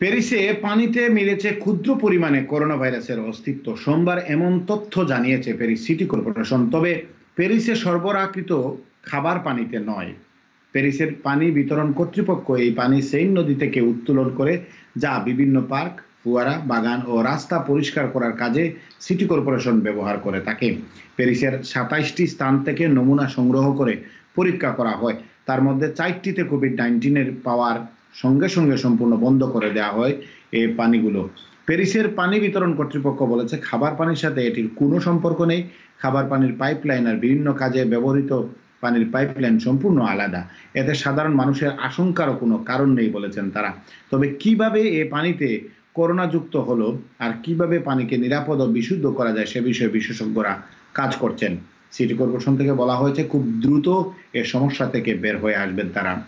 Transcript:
প্যারিসে পানিতে মিলেছে ক্ষুদ্র পরিমাণে করোনা ভাইরাসের অস্তিত্ব সোমবার এমন তথ্য জানিয়েছে প্যারিস সিটি কর্পোরেশন তবে প্যারিসে সরবরাহকৃত খাবার পানিতে নয় প্যারিসের পানি বিতরণ কর্তৃপক্ষ এই পানি সেই নদী থেকে উত্তোলন করে যা বিভিন্ন পার্ক ফুয়ারা বাগান ও রাস্তা পরিষ্কার করার কাজে সিটি কর্পোরেশন ব্যবহার করে থাকে প্যারিসের সাতাইশটি স্থান থেকে নমুনা সংগ্রহ করে পরীক্ষা করা হয় তার মধ্যে চারটিতে কোভিড নাইন্টিনের পাওয়ার সঙ্গে সঙ্গে সম্পূর্ণ বন্ধ করে দেওয়া হয় এই পানিগুলো প্যারিসের পানি বিতরণ কর্তৃপক্ষ বলেছে খাবার পানির সাথে এটির কোনো সম্পর্ক নেই খাবার পানির পাইপলাইন আর বিভিন্ন কাজে ব্যবহৃত পানির পাইপলাইন সম্পূর্ণ আলাদা এতে সাধারণ মানুষের আশঙ্কারও কোনো কারণ নেই বলেছেন তারা তবে কিভাবে এ পানিতে করোনাযুক্ত হলো আর কিভাবে পানিকে নিরাপদ ও বিশুদ্ধ করা যায় সে বিষয়ে বিশেষজ্ঞরা কাজ করছেন সিটি কর্পোরেশন থেকে বলা হয়েছে খুব দ্রুত এ সমস্যা থেকে বের হয়ে আসবেন তারা